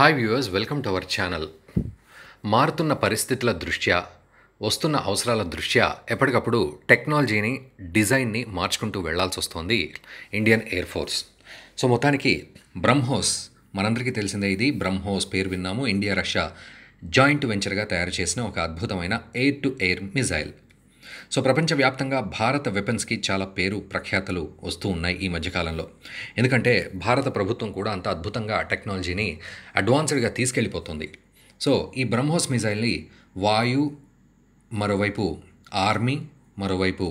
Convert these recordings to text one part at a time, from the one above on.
hi viewers welcome to our channel మారుతున్న పరిస్థితుల దృష్ట్యా వస్తున్న అవసరాల దృష్ట్యా ఎప్పటికప్పుడు టెక్నాలజీని డిజైన్ని మార్చుకుంటూ వెళ్లాల్సి వస్తుంది ఇండియన్ ఎయిర్ ఫోర్స్ సో మొత్తానికి బ్రహ్మోస్ మనందరికీ తెలిసిందే ఇది బ్రహ్మోస్ పేరు విన్నాము ఇండియా రష్యా జాయింట్ వెంచర్గా తయారు చేసిన ఒక అద్భుతమైన air to air missile so ప్రపంచవ్యాప్తంగా భారత వెపన్స్కి చాలా పేరు ప్రఖ్యాతలు వస్తూ ఉన్నాయి ఈ మధ్యకాలంలో ఎందుకంటే భారత ప్రభుత్వం కూడా అంత అద్భుతంగా టెక్నాలజీని అడ్వాన్స్డ్గా తీసుకెళ్ళిపోతుంది సో ఈ బ్రహ్మోస్ మిజైల్ని వాయు మరోవైపు ఆర్మీ మరోవైపు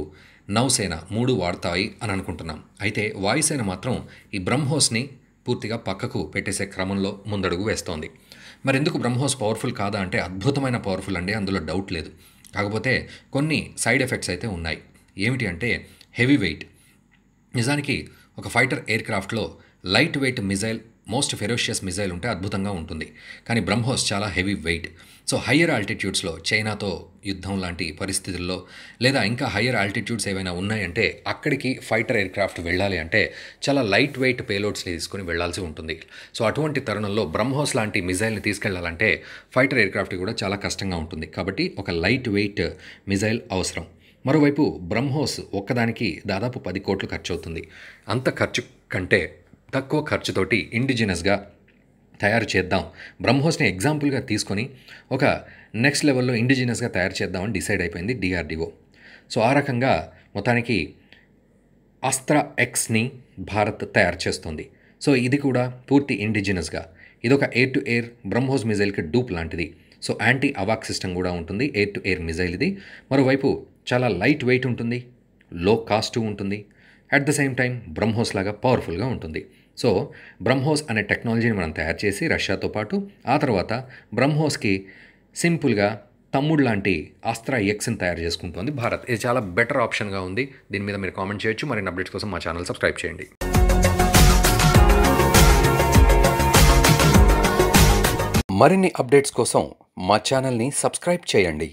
నౌసేన మూడు వాడతాయి అని అనుకుంటున్నాం అయితే వాయుసేన మాత్రం ఈ బ్రహ్మోస్ని పూర్తిగా పక్కకు పెట్టేసే క్రమంలో ముందడుగు వేస్తోంది మరెందుకు బ్రహ్మోస్ పవర్ఫుల్ కాదా అంటే అద్భుతమైన పవర్ఫుల్ అండి అందులో డౌట్ లేదు కాకపోతే కొన్ని సైడ్ ఎఫెక్ట్స్ అయితే ఉన్నాయి ఏమిటి అంటే హెవీ వెయిట్ నిజానికి ఒక ఫైటర్ ఎయిర్ క్రాఫ్ట్లో light weight missile most ferocious missile ఉంటే అద్భుతంగా ఉంటుంది కానీ బ్రహ్మోస్ చాలా హెవీ వెయిట్ సో హయ్యర్ ఆల్టిట్యూడ్స్లో చైనాతో యుద్ధం లాంటి పరిస్థితుల్లో లేదా ఇంకా హయ్యర్ ఆల్టిట్యూడ్స్ ఏవైనా ఉన్నాయంటే అక్కడికి ఫైటర్ ఎయిర్ క్రాఫ్ట్ వెళ్ళాలి అంటే చాలా లైట్ వెయిట్ పేలోడ్స్ని తీసుకుని వెళ్లాల్సి ఉంటుంది సో అటువంటి తరుణంలో బ్రహ్మోస్ లాంటి మిజైల్ని తీసుకెళ్లాలంటే ఫైటర్ ఎయిర్ క్రాఫ్ట్ కూడా చాలా కష్టంగా ఉంటుంది కాబట్టి ఒక లైట్ వెయిట్ మిజైల్ అవసరం మరోవైపు బ్రహ్మోస్ ఒక్కదానికి దాదాపు పది కోట్లు ఖర్చు అవుతుంది అంత ఖర్చు కంటే తక్కువ ఖర్చుతోటి ఇండిజినస్గా తయారు చేద్దాం బ్రహ్మోస్ని ఎగ్జాంపుల్గా తీసుకొని ఒక నెక్స్ట్ లెవెల్లో ఇండిజినస్గా తయారు చేద్దామని డిసైడ్ అయిపోయింది డిఆర్డిఓ సో ఆ రకంగా మొత్తానికి అస్త్ర ఎక్స్ని భారత్ తయారు చేస్తుంది సో ఇది కూడా పూర్తి ఇండిజినస్గా ఇది ఒక ఎయిర్ టు ఎయిర్ బ్రహ్మోస్ మిజైల్కి డూప్ లాంటిది సో యాంటీ అవాక్ సిస్టమ్ కూడా ఉంటుంది ఎయిర్ టు ఎయిర్ మిజైల్ ఇది మరోవైపు చాలా లైట్ వెయిట్ ఉంటుంది లో కాస్ట్ ఉంటుంది at the same time BrahMos లాగా పవర్ఫుల్గా ఉంటుంది సో బ్రహ్మోస్ అనే టెక్నాలజీని మనం తయారు చేసి రష్యాతో పాటు ఆ తర్వాత బ్రహ్మోస్కి సింపుల్గా తమ్ముడు లాంటి అస్త్ర ఎక్స్ని తయారు చేసుకుంటోంది భారత్ ఇది చాలా బెటర్ ఆప్షన్గా ఉంది దీని మీద మీరు కామెంట్ చేయొచ్చు మరిన్ని అప్డేట్స్ కోసం మా ఛానల్ సబ్స్క్రైబ్ చేయండి మరిన్ని అప్డేట్స్ కోసం మా ఛానల్ని సబ్స్క్రైబ్ చేయండి